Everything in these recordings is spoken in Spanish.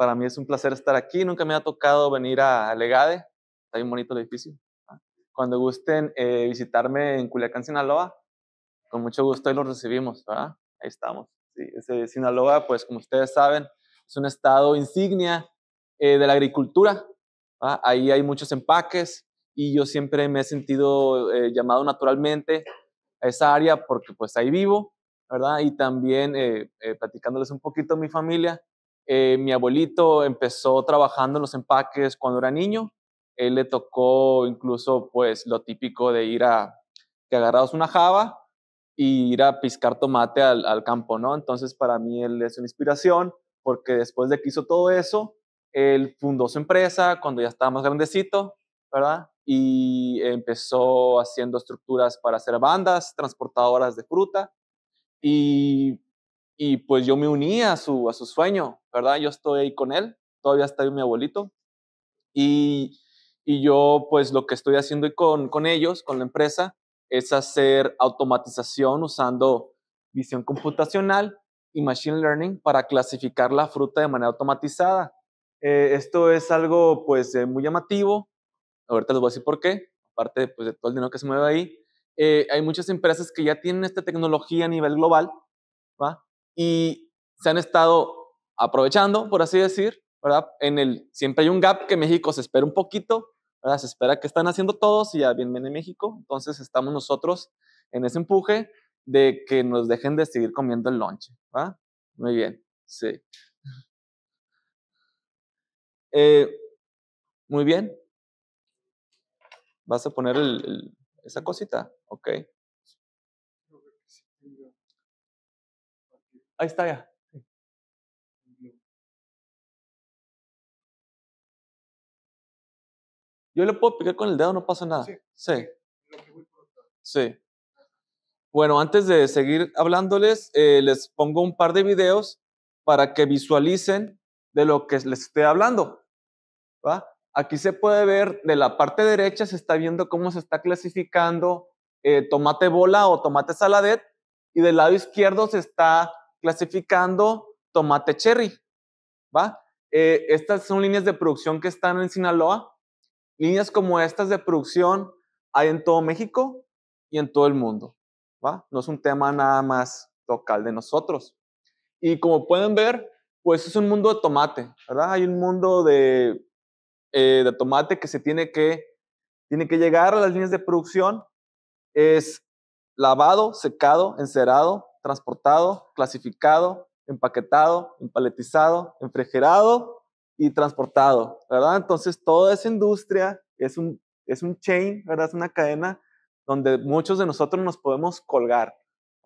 Para mí es un placer estar aquí. Nunca me ha tocado venir a Legade. Está bien bonito el edificio. Ah, cuando gusten eh, visitarme en Culiacán, Sinaloa, con mucho gusto ahí los recibimos. Ahí estamos. ese, Sinaloa, pues como ustedes saben, es un estado insignia eh, de la agricultura. Ahí hay muchos empaques y yo siempre me he sentido eh, llamado naturalmente a esa área porque pues ahí vivo, ¿verdad? Y también platicándoles un poquito mi familia, eh, mi abuelito empezó trabajando en los empaques cuando era niño. Él le tocó incluso pues lo típico de ir a que una java y ir a piscar tomate al, campo, ¿no? Entonces para mí él es una inspiración porque después de que hizo todo eso, él fundó su empresa cuando ya estaba más grandecito, ¿verdad? Y empezó haciendo estructuras para hacer bandas transportadoras de fruta y y pues yo me uní a su, a su sueño, ¿verdad? Yo estoy ahí con él, todavía está ahí mi abuelito y, y yo pues lo que estoy haciendo con, con ellos, con la empresa, es hacer automatización usando visión computacional y machine learning para clasificar la fruta de manera automatizada. Eh, esto es algo pues eh, muy llamativo. Ahorita les voy a decir por qué, aparte pues, de todo el dinero que se mueve ahí. Eh, hay muchas empresas que ya tienen esta tecnología a nivel global, ¿va? y se han estado aprovechando, por así decir, ¿verdad? En el, siempre hay un gap que México se espera un poquito, ¿verdad? Se espera que están haciendo todos y ya bien viene México, entonces estamos nosotros en ese empuje de que nos dejen de seguir comiendo el lonche, ¿verdad? Muy bien, sí. Eh, muy bien. ¿Vas a poner esa cosita? Ok. Ahí está ya. Yo le puedo pegar con el dedo, no pasa nada. Sí. Sí. Bueno, antes de seguir hablándoles, eh, les pongo un par de videos para que visualicen de lo que les estoy hablando. ¿va? Aquí se puede ver de la parte derecha, se está viendo cómo se está clasificando eh, tomate bola o tomate saladet, y del lado izquierdo se está clasificando tomate cherry, ¿va? Eh, estas son líneas de producción que están en Sinaloa. Líneas como estas de producción hay en todo México y en todo el mundo, ¿va? No es un tema nada más local de nosotros. Y como pueden ver, pues es un mundo de tomate, ¿verdad? Hay un mundo de, eh, tomate que se tiene que, tiene que llegar a las líneas de producción. Es lavado, secado, encerado, transportado, clasificado, empaquetado, empaletizado, enfrigerado y transportado, ¿verdad? Entonces, toda esa industria es un, es un chain, ¿verdad? Es una cadena donde muchos de nosotros nos podemos colgar,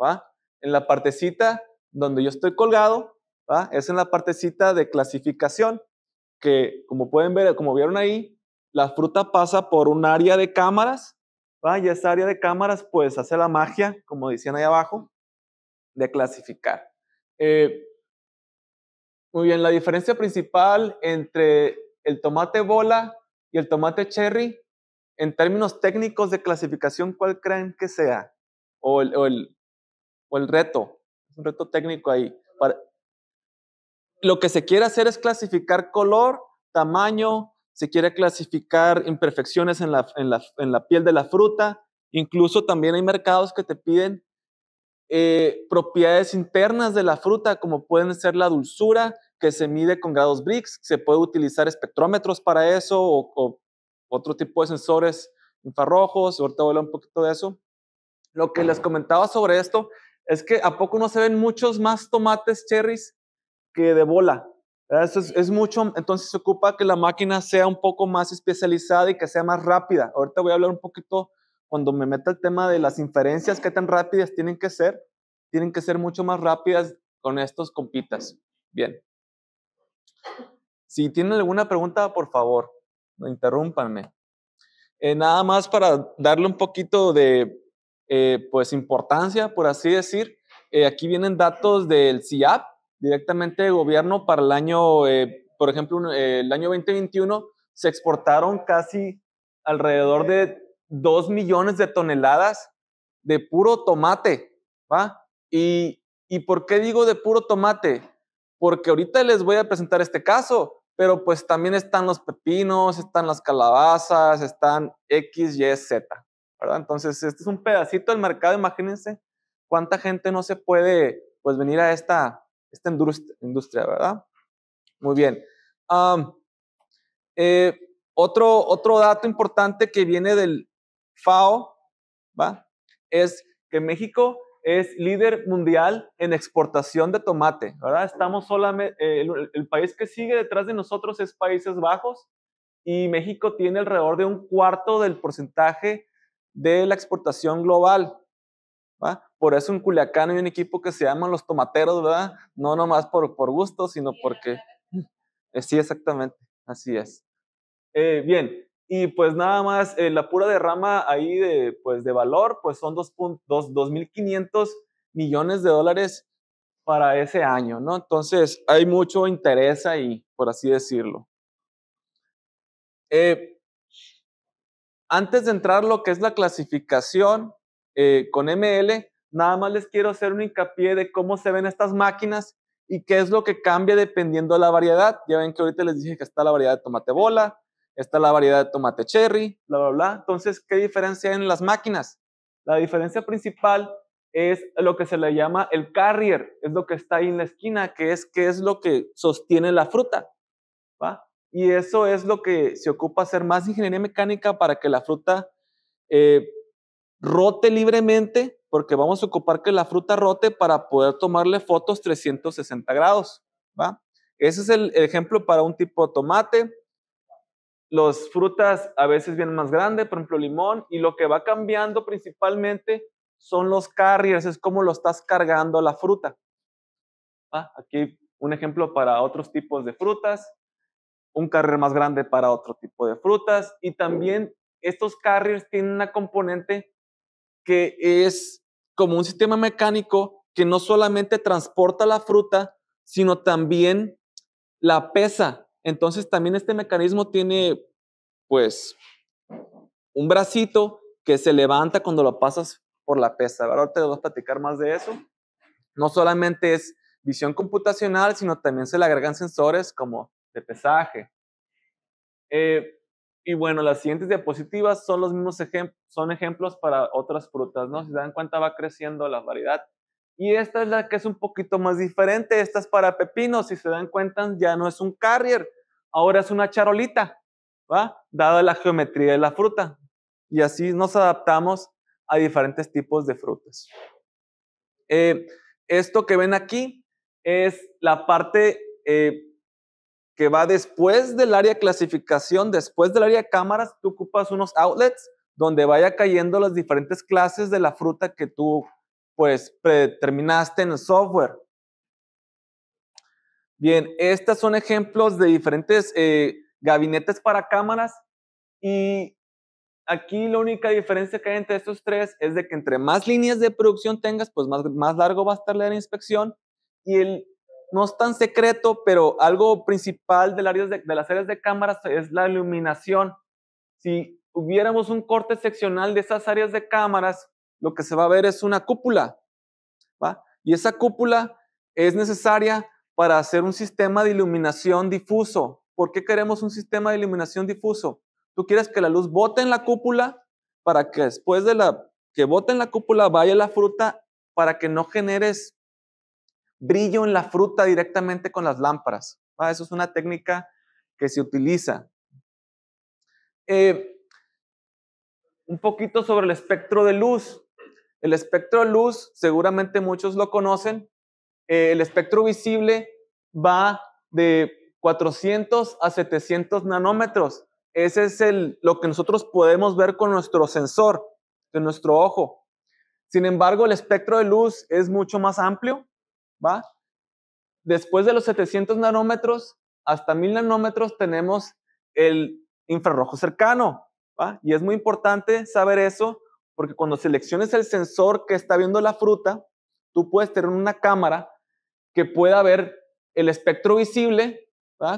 ¿va? En la partecita donde yo estoy colgado, ¿va? Es en la partecita de clasificación, que como pueden ver, como vieron ahí, la fruta pasa por un área de cámaras, ¿va? Y esa área de cámaras, pues, hace la magia, como decían ahí abajo, de clasificar. Eh, muy bien, la diferencia principal entre el tomate bola y el tomate cherry, en términos técnicos de clasificación, ¿cuál creen que sea? O el, o el, reto, es un reto técnico ahí. lo que se quiere hacer es clasificar color, tamaño, se quiere clasificar imperfecciones en en la piel de la fruta, incluso también hay mercados que te piden eh, propiedades internas de la fruta, como pueden ser la dulzura, que se mide con grados Brix se puede utilizar espectrómetros para eso o, otro tipo de sensores infrarrojos, ahorita voy a hablar un poquito de eso. Lo que les comentaba sobre esto es que a poco no se ven muchos más tomates cherries que de bola. mucho, entonces se ocupa que la máquina sea un poco más especializada y que sea más rápida. Ahorita voy a hablar un poquito cuando me meta el tema de las inferencias, qué tan rápidas tienen que ser, tienen que ser mucho más rápidas con estos compitas. Bien. Si tienen alguna pregunta, por favor, interrúmpanme. Eh, nada más para darle un poquito de eh, pues importancia, por así decir, eh, aquí vienen datos del CIAP, directamente de gobierno para el año, eh, por ejemplo, el año 2021 se exportaron casi alrededor de 2 millones de toneladas de puro tomate, ¿va? Y, ¿Y por qué digo de puro tomate? Porque ahorita les voy a presentar este caso, pero pues también están los pepinos, están las calabazas, están X, Y, Z, ¿verdad? Entonces, este es un pedacito del mercado, imagínense cuánta gente no se puede, pues, venir a esta, esta industria, ¿verdad? Muy bien. Eh, otro, otro dato importante que viene del, FAO, ¿va? Es que México es líder mundial en exportación de tomate, ¿verdad? Estamos solamente, eh, el, país que sigue detrás de nosotros es Países Bajos y México tiene alrededor de un cuarto del porcentaje de la exportación global. ¿va? Por eso un Culiacán y un equipo que se llaman los tomateros, ¿verdad? No nomás por, por gusto, sino porque... Eh, sí, exactamente, así es. Eh, bien, y pues nada más, eh, la pura derrama ahí de, pues de valor, pues son 2.500 millones de dólares para ese año, ¿no? Entonces, hay mucho interés ahí, por así decirlo. Eh, antes de entrar lo que es la clasificación eh, con ML, nada más les quiero hacer un hincapié de cómo se ven estas máquinas y qué es lo que cambia dependiendo de la variedad. Ya ven que ahorita les dije que está la variedad de tomate bola, Está la variedad de tomate cherry, bla, bla, bla. Entonces, ¿qué diferencia hay en las máquinas? La diferencia principal es lo que se le llama el carrier, es lo que está ahí en la esquina, que es, que es lo que sostiene la fruta. ¿va? Y eso es lo que se ocupa hacer más ingeniería mecánica para que la fruta eh, rote libremente, porque vamos a ocupar que la fruta rote para poder tomarle fotos 360 grados. ¿va? Ese es el ejemplo para un tipo de tomate. Los frutas a veces vienen más grandes, por ejemplo, limón, y lo que va cambiando principalmente son los carriers, es como lo estás cargando la fruta. Ah, aquí un ejemplo para otros tipos de frutas, un carrier más grande para otro tipo de frutas, y también estos carriers tienen una componente que es como un sistema mecánico que no solamente transporta la fruta, sino también la pesa. Entonces también este mecanismo tiene pues un bracito que se levanta cuando lo pasas por la pesa. Ahora te voy a platicar más de eso. No solamente es visión computacional, sino también se le agregan sensores como de pesaje. Eh, y bueno, las siguientes diapositivas son los mismos ejemplos, son ejemplos para otras frutas, ¿no? Si se dan cuenta, va creciendo la variedad. Y esta es la que es un poquito más diferente. Esta es para pepinos. Si se dan cuenta, ya no es un carrier. Ahora es una charolita, ¿va? Dada la geometría de la fruta. Y así nos adaptamos a diferentes tipos de frutas. Eh, esto que ven aquí es la parte eh, que va después del área clasificación, después del área cámaras, tú ocupas unos outlets donde vaya cayendo las diferentes clases de la fruta que tú pues predeterminaste en el software. Bien, estos son ejemplos de diferentes eh, gabinetes para cámaras y aquí la única diferencia que hay entre estos tres es de que entre más líneas de producción tengas, pues más, más largo va a estar la inspección y no es tan secreto, pero algo principal área de, de las áreas de cámaras es la iluminación. Si hubiéramos un corte seccional de esas áreas de cámaras, lo que se va a ver es una cúpula. ¿va? Y esa cúpula es necesaria para hacer un sistema de iluminación difuso. ¿Por qué queremos un sistema de iluminación difuso? Tú quieres que la luz bote en la cúpula para que después de la que bote en la cúpula vaya la fruta para que no generes brillo en la fruta directamente con las lámparas. Esa Eso es una técnica que se utiliza. Eh, un poquito sobre el espectro de luz. El espectro de luz, seguramente muchos lo conocen. Eh, el espectro visible va de 400 a 700 nanómetros. Ese es el, lo que nosotros podemos ver con nuestro sensor, de nuestro ojo. Sin embargo, el espectro de luz es mucho más amplio, ¿va? Después de los 700 nanómetros, hasta 1000 nanómetros tenemos el infrarrojo cercano, Y es muy importante saber eso porque cuando selecciones el sensor que está viendo la fruta, tú puedes tener una cámara que pueda ver el espectro visible,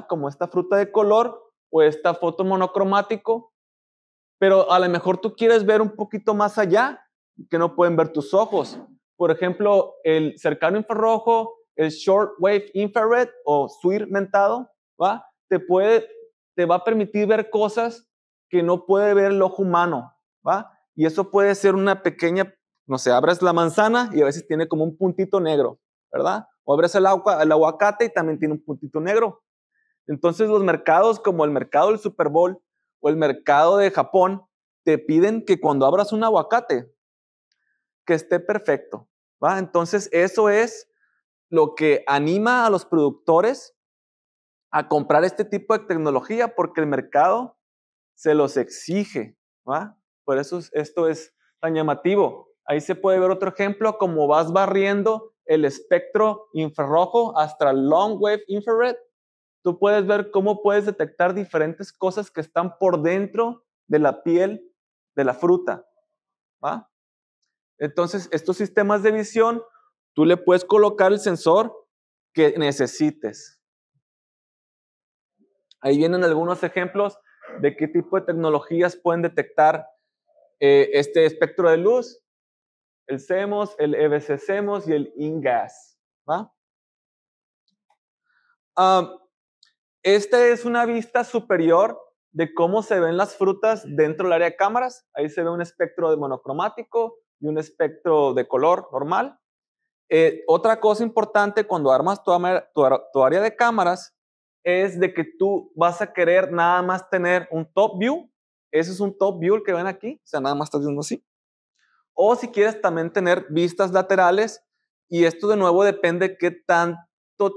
como esta fruta de color o esta foto monocromático, pero a lo mejor tú quieres ver un poquito más allá que no pueden ver tus ojos. Por ejemplo, el cercano infrarrojo, el short wave infrared o SWIR mentado, ¿va? Te, puede, te va a permitir ver cosas que no puede ver el ojo humano, ¿va? Y eso puede ser una pequeña, no sé, abres la manzana y a veces tiene como un puntito negro, ¿verdad? O abres el, el aguacate y también tiene un puntito negro. Entonces los mercados como el mercado del Super Bowl o el mercado de Japón te piden que cuando abras un aguacate, que esté perfecto, ¿va? Entonces eso es lo que anima a los productores a comprar este tipo de tecnología porque el mercado se los exige, ¿va? Por eso esto es tan llamativo. Ahí se puede ver otro ejemplo, como vas barriendo el espectro infrarrojo hasta long wave infrared. Tú puedes ver cómo puedes detectar diferentes cosas que están por dentro de la piel de la fruta. ¿va? Entonces, estos sistemas de visión, tú le puedes colocar el sensor que necesites. Ahí vienen algunos ejemplos de qué tipo de tecnologías pueden detectar eh, este espectro de luz, el CEMOS, el EBC y el INGAS. ¿va? esta es una vista superior de cómo se ven las frutas dentro del área de cámaras. Ahí se ve un espectro de monocromático y un espectro de color normal. Eh, otra cosa importante cuando armas tu, área de cámaras es de que tú vas a querer nada más tener un top view ese es un top view que ven aquí, o sea, nada más estás viendo así. O si quieres también tener vistas laterales, y esto de nuevo depende qué tanto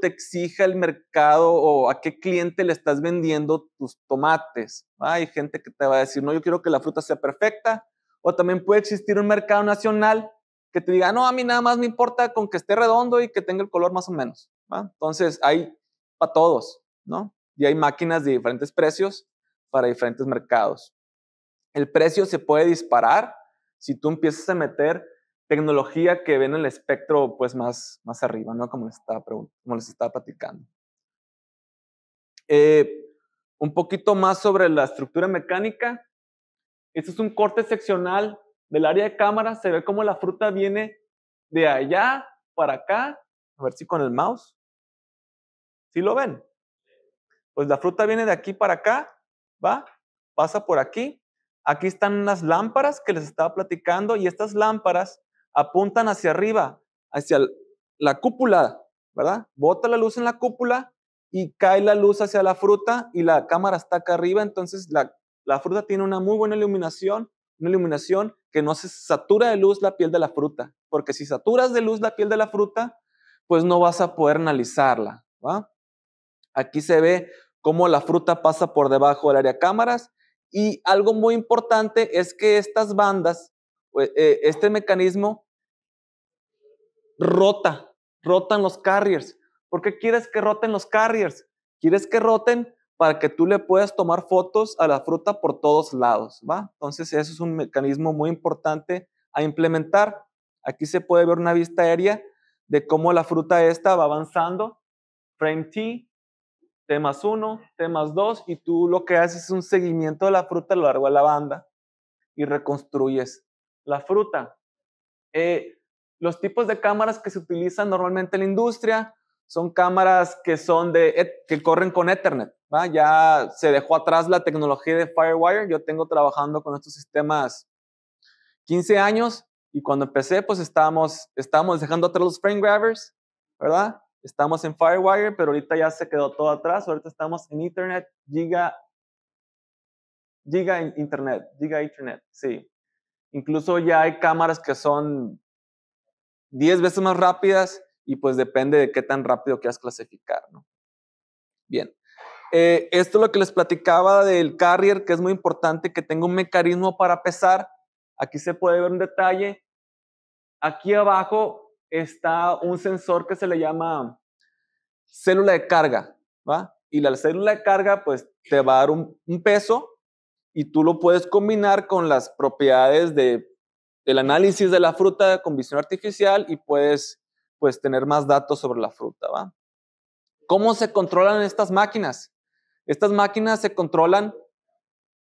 te exija el mercado o a qué cliente le estás vendiendo tus tomates. Hay gente que te va a decir, no, yo quiero que la fruta sea perfecta. O también puede existir un mercado nacional que te diga, no, a mí nada más me importa con que esté redondo y que tenga el color más o menos. Entonces, hay para todos, ¿no? Y hay máquinas de diferentes precios para diferentes mercados. El precio se puede disparar si tú empiezas a meter tecnología que ven el espectro pues más, más arriba, ¿no? Como les estaba, como les estaba platicando. Eh, un poquito más sobre la estructura mecánica. Este es un corte seccional del área de cámara. Se ve como la fruta viene de allá para acá. A ver si con el mouse. ¿Sí lo ven? Pues la fruta viene de aquí para acá, va, pasa por aquí Aquí están unas lámparas que les estaba platicando y estas lámparas apuntan hacia arriba, hacia la cúpula, ¿verdad? Bota la luz en la cúpula y cae la luz hacia la fruta y la cámara está acá arriba, entonces la, fruta tiene una muy buena iluminación, una iluminación que no se satura de luz la piel de la fruta, porque si saturas de luz la piel de la fruta, pues no vas a poder analizarla, ¿va? Aquí se ve cómo la fruta pasa por debajo del área cámaras y algo muy importante es que estas bandas, eh, eh, este mecanismo rota, rotan los carriers. ¿Por qué quieres que roten los carriers? Quieres que roten para que tú le puedas tomar fotos a la fruta por todos lados, ¿va? Entonces, eso es un mecanismo muy importante a implementar. Aquí se puede ver una vista aérea de cómo la fruta esta va avanzando, frame T, temas 1, temas 2, y tú lo que haces es un seguimiento de la fruta a lo largo de la banda y reconstruyes la fruta. Eh, los tipos de cámaras que se utilizan normalmente en la industria son cámaras que son de que corren con Ethernet. Ya se dejó atrás la tecnología de FireWire. Yo tengo trabajando con estos sistemas 15 años y cuando empecé, pues estábamos, estábamos dejando atrás los frame grabbers, ¿verdad? Estamos en Firewire, pero ahorita ya se quedó todo atrás. Ahorita estamos en Internet, Giga, Giga Internet, Giga Internet, sí. Incluso ya hay cámaras que son 10 veces más rápidas y pues depende de qué tan rápido quieras clasificar, ¿no? Bien. Eh, esto es lo que les platicaba del carrier, que es muy importante que tenga un mecanismo para pesar. Aquí se puede ver un detalle. Aquí abajo está un sensor que se le llama célula de carga, ¿va? Y la célula de carga, pues, te va a dar un, peso y tú lo puedes combinar con las propiedades de, del análisis de la fruta con visión artificial y puedes, pues, tener más datos sobre la fruta, ¿va? ¿Cómo se controlan estas máquinas? Estas máquinas se controlan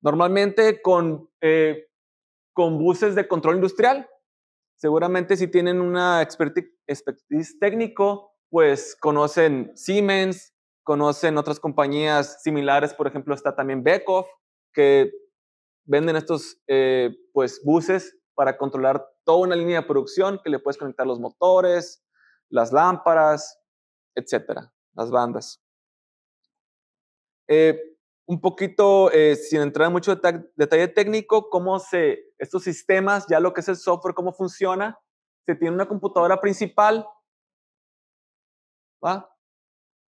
normalmente con, eh, con buses de control industrial, seguramente si tienen una expertise técnico, pues conocen Siemens, conocen otras compañías similares, por ejemplo está también Beckhoff, que venden estos eh, pues buses para controlar toda una línea de producción que le puedes conectar los motores, las lámparas, etcétera, las bandas. Eh, un poquito, eh, sin entrar en mucho detalle técnico, cómo se estos sistemas, ya lo que es el software, cómo funciona. Se tiene una computadora principal, ¿va?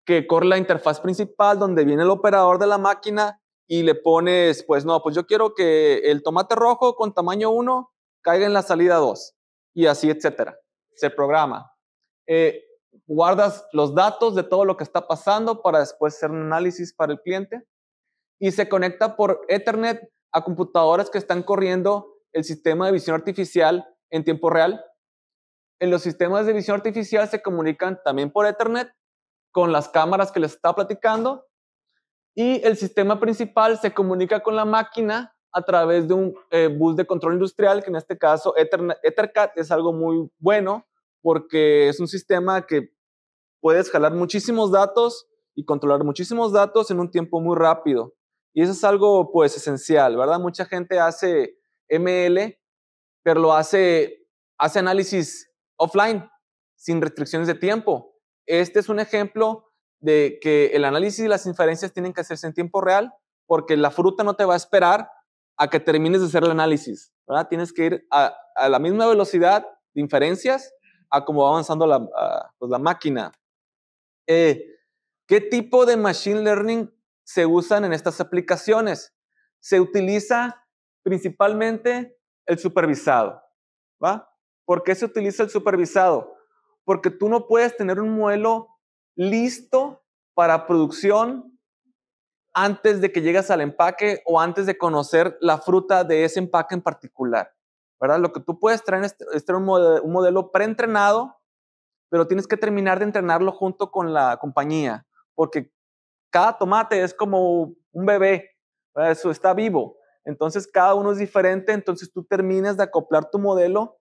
Que corre la interfaz principal donde viene el operador de la máquina y le pones, pues no, pues yo quiero que el tomate rojo con tamaño 1 caiga en la salida 2 y así, etcétera. Se programa. Eh, guardas los datos de todo lo que está pasando para después hacer un análisis para el cliente y se conecta por Ethernet a computadoras que están corriendo el sistema de visión artificial en tiempo real. En los sistemas de visión artificial se comunican también por Ethernet con las cámaras que les está platicando y el sistema principal se comunica con la máquina a través de un eh, bus de control industrial, que en este caso EtherCAT es algo muy bueno porque es un sistema que puede escalar muchísimos datos y controlar muchísimos datos en un tiempo muy rápido. Y eso es algo pues esencial, ¿verdad? Mucha gente hace ML, pero lo hace, hace análisis offline, sin restricciones de tiempo. Este es un ejemplo de que el análisis y las inferencias tienen que hacerse en tiempo real, porque la fruta no te va a esperar a que termines de hacer el análisis, ¿verdad? Tienes que ir a, la misma velocidad de inferencias a cómo va avanzando la, pues, máquina. Eh, ¿Qué tipo de machine learning se usan en estas aplicaciones? Se utiliza Principalmente el supervisado, ¿va? ¿Por qué se utiliza el supervisado? Porque tú no puedes tener un modelo listo para producción antes de que llegas al empaque o antes de conocer la fruta de ese empaque en particular. ¿verdad? Lo que tú puedes traer es, un, modelo, preentrenado, pero tienes que terminar de entrenarlo junto con la compañía, porque cada tomate es como un bebé, eso está vivo. Entonces cada uno es diferente, entonces tú terminas de acoplar tu modelo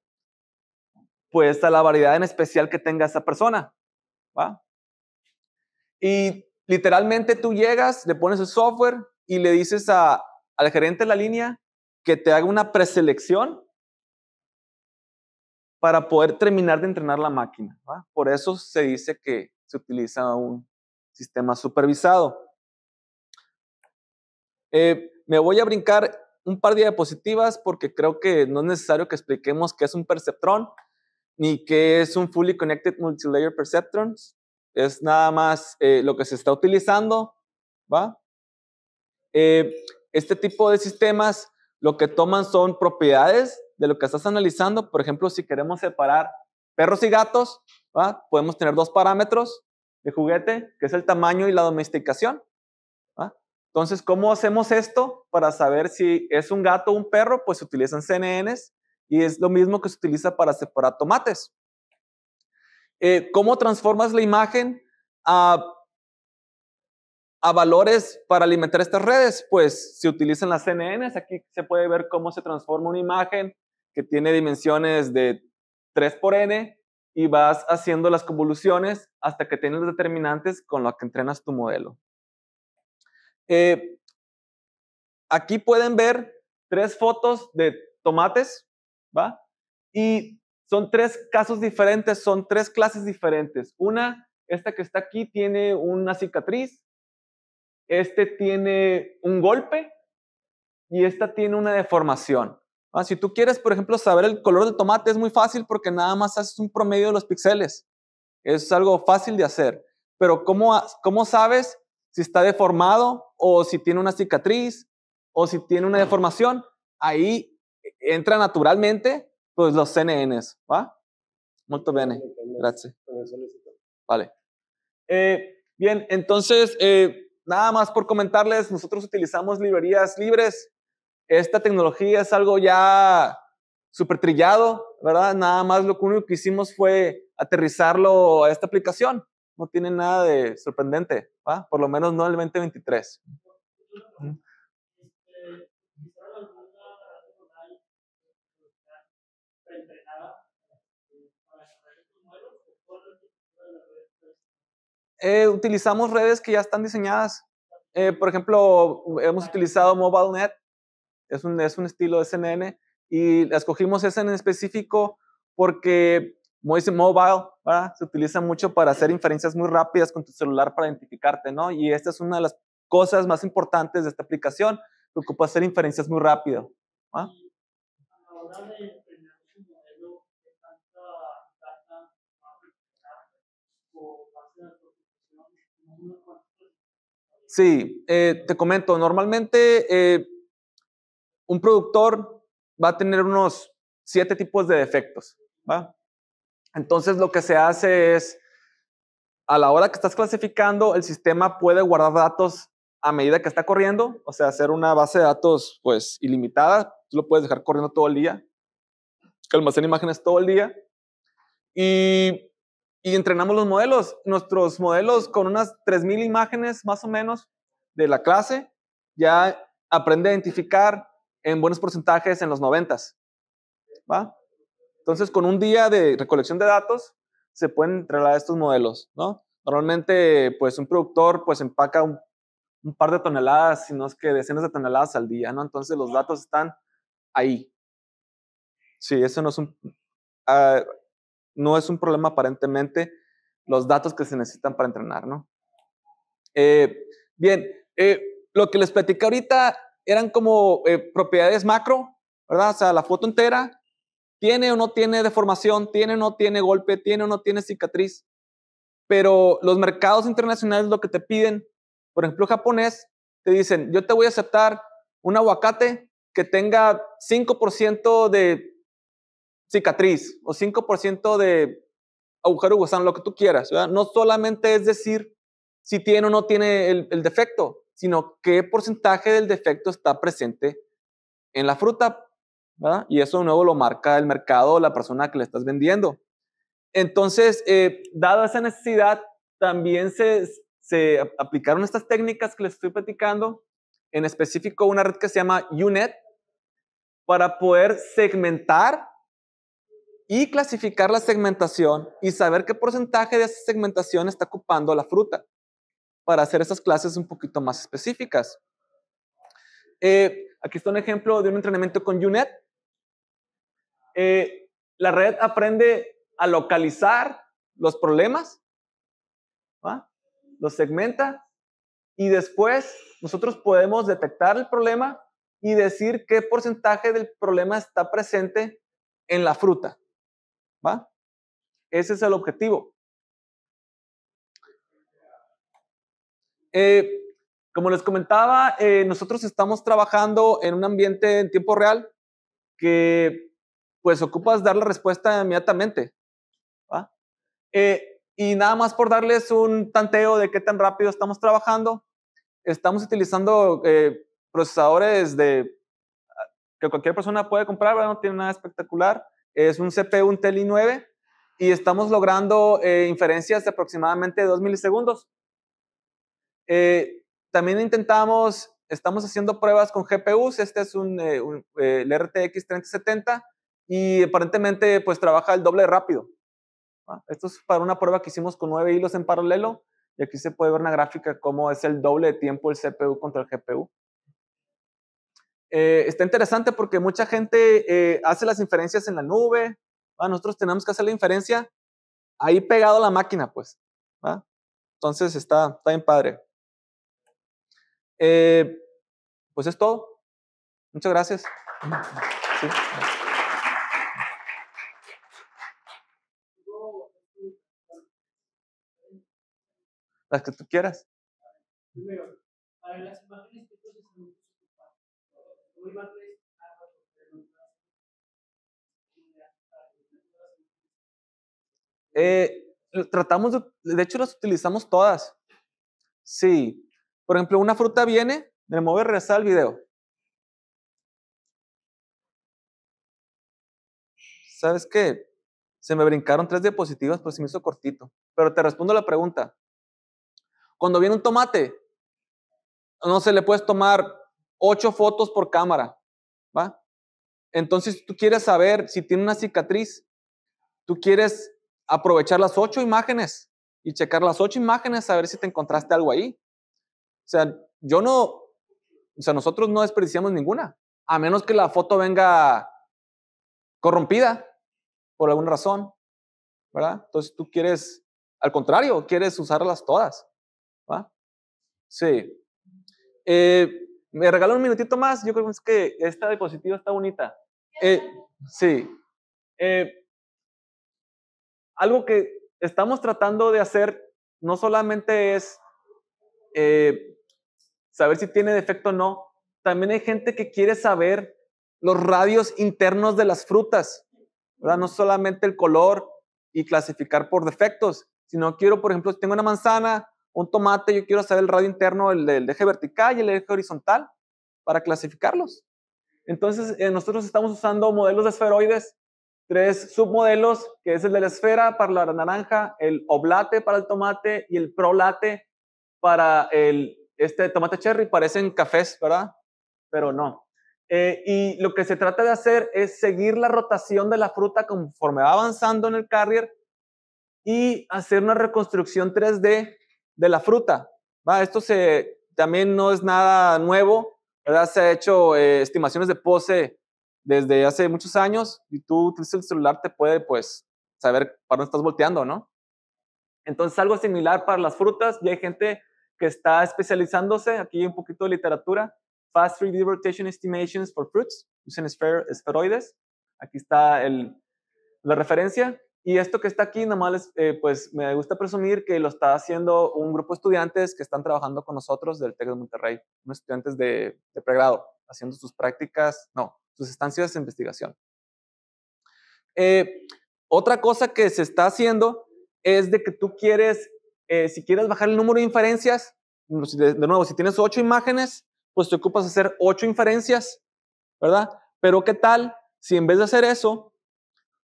pues a la variedad en especial que tenga esa persona. ¿va? Y literalmente tú llegas, le pones el software y le dices al gerente de la línea que te haga una preselección para poder terminar de entrenar la máquina. ¿va? Por eso se dice que se utiliza un sistema supervisado. Eh, me voy a brincar un par de diapositivas porque creo que no es necesario que expliquemos qué es un perceptrón ni qué es un fully connected multilayer perceptrons. Es nada más eh, lo que se está utilizando, ¿va? Eh, este tipo de sistemas lo que toman son propiedades de lo que estás analizando. Por ejemplo, si queremos separar perros y gatos, podemos tener dos parámetros de juguete, que es el tamaño y la domesticación. Entonces, ¿cómo hacemos esto para saber si es un gato o un perro? Pues se utilizan CNNs y es lo mismo que se utiliza para separar tomates. Eh, ¿Cómo transformas la imagen a, valores para alimentar estas redes? Pues se utilizan las CNNs. Aquí se puede ver cómo se transforma una imagen que tiene dimensiones de 3 por n y vas haciendo las convoluciones hasta que tienes los determinantes con los que entrenas tu modelo. Eh, aquí pueden ver tres fotos de tomates, ¿va? Y son tres casos diferentes, son tres clases diferentes. Una, esta que está aquí, tiene una cicatriz, este tiene un golpe y esta tiene una deformación. Si tú quieres, por ejemplo, saber el color del tomate, es muy fácil porque nada más haces un promedio de los píxeles. Es algo fácil de hacer. Pero ¿cómo, cómo sabes si está deformado o si tiene una cicatriz o si tiene una deformación, ahí entra naturalmente pues los CNNs, ¿va? Muy bien, gracias. Vale. Eh, bien, entonces, eh, nada más por comentarles, nosotros utilizamos librerías libres. Esta tecnología es algo ya súper trillado, ¿verdad? Nada más lo único que hicimos fue aterrizarlo a esta aplicación no tiene nada de sorprendente, ¿va? Por lo menos no el 2023. Eh, utilizamos redes que ya están diseñadas. Eh, por ejemplo, hemos utilizado MobileNet, es un, es un estilo de CNN, y escogimos ese en específico porque mobile, Se utiliza mucho para hacer inferencias muy rápidas con tu celular para identificarte, ¿no? Y esta es una de las cosas más importantes de esta aplicación, que ocupa hacer inferencias muy rápido. Sí, eh, te comento, normalmente eh, un productor va a tener unos siete tipos de defectos. ¿va? Entonces lo que se hace es, a la hora que estás clasificando, el sistema puede guardar datos a medida que está corriendo, o sea, hacer una base de datos pues ilimitada, tú lo puedes dejar corriendo todo el día, que almacena imágenes todo el día, y, entrenamos los modelos, nuestros modelos con unas 3.000 imágenes más o menos de la clase, ya aprende a identificar en buenos porcentajes en los 90 ¿va? Entonces, con un día de recolección de datos, se pueden entrenar estos modelos, ¿no? Normalmente, pues un productor pues empaca un, par de toneladas, si no es que decenas de toneladas al día, ¿no? Entonces los datos están ahí. Sí, eso no es un, ah, no es un problema aparentemente, los datos que se necesitan para entrenar, ¿no? Eh, bien, eh, lo que les platicé ahorita eran como eh, propiedades macro, ¿verdad? O sea, la foto entera, tiene o no tiene deformación, tiene o no tiene golpe, tiene o no tiene cicatriz. Pero los mercados internacionales lo que te piden, por ejemplo, japonés, te dicen, yo te voy a aceptar un aguacate que tenga 5% de cicatriz o 5% de agujero gusano, lo que tú quieras. No solamente es decir si tiene o no tiene el, el defecto, sino qué porcentaje del defecto está presente en la fruta y eso de nuevo lo marca el mercado o la persona que le estás vendiendo. Entonces, eh, dada esa necesidad, también se, aplicaron estas técnicas que les estoy platicando, en específico una red que se llama UNET, para poder segmentar y clasificar la segmentación y saber qué porcentaje de esa segmentación está ocupando la fruta para hacer esas clases un poquito más específicas. Eh, aquí está un ejemplo de un entrenamiento con UNET. Eh, la red aprende a localizar los problemas, los segmenta y después nosotros podemos detectar el problema y decir qué porcentaje del problema está presente en la fruta. Ese es el objetivo. Eh, como les comentaba, eh, nosotros estamos trabajando en un ambiente en tiempo real que pues ocupas dar la respuesta inmediatamente. Eh, y nada más por darles un tanteo de qué tan rápido estamos trabajando, estamos utilizando eh, procesadores de que cualquier persona puede comprar, no tiene nada espectacular. Es un CPU, un Teli 9, y estamos logrando eh, inferencias de aproximadamente 2 milisegundos. también intentamos, estamos haciendo pruebas con GPUs, este es un, el RTX 3070, y aparentemente pues trabaja el doble rápido. Esto es para una prueba que hicimos con nueve hilos en paralelo y aquí se puede ver una gráfica cómo es el doble de tiempo el CPU contra el GPU. Eh, está interesante porque mucha gente eh, hace las inferencias en la nube, nosotros tenemos que hacer la inferencia ahí pegado a la máquina, pues. Entonces está, está bien padre. Eh, pues es todo. Muchas gracias. las que tú quieras. para las imágenes que tratamos de, de hecho las utilizamos todas. Sí. Por ejemplo, una fruta viene, me mueve a el al video. ¿Sabes qué? Se me brincaron tres diapositivas, por se me hizo cortito. Pero te respondo la pregunta. Cuando viene un tomate, no se le puedes tomar ocho fotos por cámara, ¿va? Entonces, tú quieres saber si tiene una cicatriz, tú quieres aprovechar las ocho imágenes y checar las ocho imágenes a ver si te encontraste algo ahí. O sea, yo no, o sea, nosotros no desperdiciamos ninguna, a menos que la foto venga corrompida por alguna razón, ¿verdad? Entonces tú quieres, al contrario, quieres usarlas todas. ¿Va? Sí. Eh, me regaló un minutito más. Yo creo que esta diapositiva está bonita. Eh, sí. Eh, algo que estamos tratando de hacer no solamente es eh, saber si tiene defecto o no, también hay gente que quiere saber los radios internos de las frutas, ¿verdad? No solamente el color y clasificar por defectos, sino quiero, por ejemplo, si tengo una manzana, un tomate, yo quiero saber el radio interno, el del eje vertical y el eje horizontal para clasificarlos. Entonces, eh, nosotros estamos usando modelos de esferoides, tres submodelos, que es el de la esfera para la naranja, el oblate para el tomate y el prolate para el este tomate cherry. Parecen cafés, ¿verdad? Pero no. Eh, y lo que se trata de hacer es seguir la rotación de la fruta conforme va avanzando en el carrier y hacer una reconstrucción 3D de la fruta. ¿va? Esto se, también no es nada nuevo, ¿verdad? Se ha hecho eh, estimaciones de pose desde hace muchos años y tú utilizas el celular te puede pues saber para dónde estás volteando, ¿no? Entonces algo similar para las frutas Ya hay gente que está especializándose, aquí hay un poquito de literatura, Fast 3D Rotation Estimations for Fruits, usan esferoides, aquí está la referencia, y esto que está aquí, nomás más eh, pues me gusta presumir que lo está haciendo un grupo de estudiantes que están trabajando con nosotros del TEC de Monterrey, unos estudiantes de, de pregrado, haciendo sus prácticas, no, sus estancias de investigación. Eh, otra cosa que se está haciendo es de que tú quieres, eh, si quieres bajar el número de inferencias, pues, de, nuevo, si tienes ocho imágenes, pues te ocupas hacer ocho inferencias, ¿verdad? Pero ¿qué tal si en vez de hacer eso,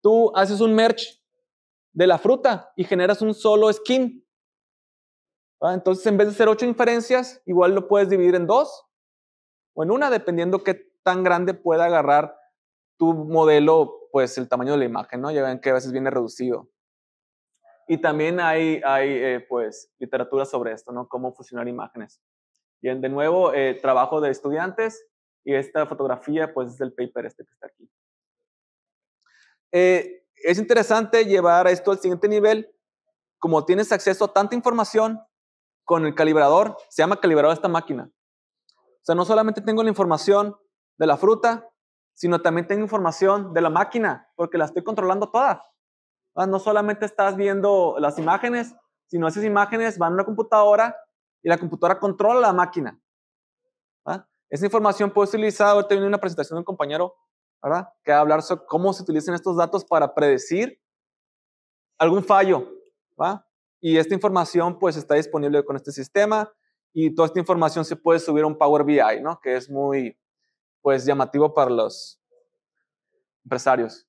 tú haces un merge de la fruta y generas un solo skin. Entonces, en vez de hacer ocho inferencias, igual lo puedes dividir en dos o en una, dependiendo qué tan grande pueda agarrar tu modelo, pues el tamaño de la imagen, ¿no? Ya ven que a veces viene reducido. Y también hay, hay eh, pues, literatura sobre esto, ¿no? Cómo fusionar imágenes. Bien, de nuevo, eh, trabajo de estudiantes y esta fotografía, pues, es el paper este que está aquí. Eh, es interesante llevar esto al siguiente nivel. Como tienes acceso a tanta información con el calibrador, se llama calibrador esta máquina. O sea, no solamente tengo la información de la fruta, sino también tengo información de la máquina, porque la estoy controlando toda. No solamente estás viendo las imágenes, sino esas imágenes van a una computadora y la computadora controla la máquina. ¿Ah? Esa información puede ser utilizada. Ahorita viene una presentación de un compañero ¿verdad? Que hablar sobre cómo se utilizan estos datos para predecir algún fallo, ¿va? Y esta información pues está disponible con este sistema y toda esta información se puede subir a un Power BI, ¿no? Que es muy pues llamativo para los empresarios.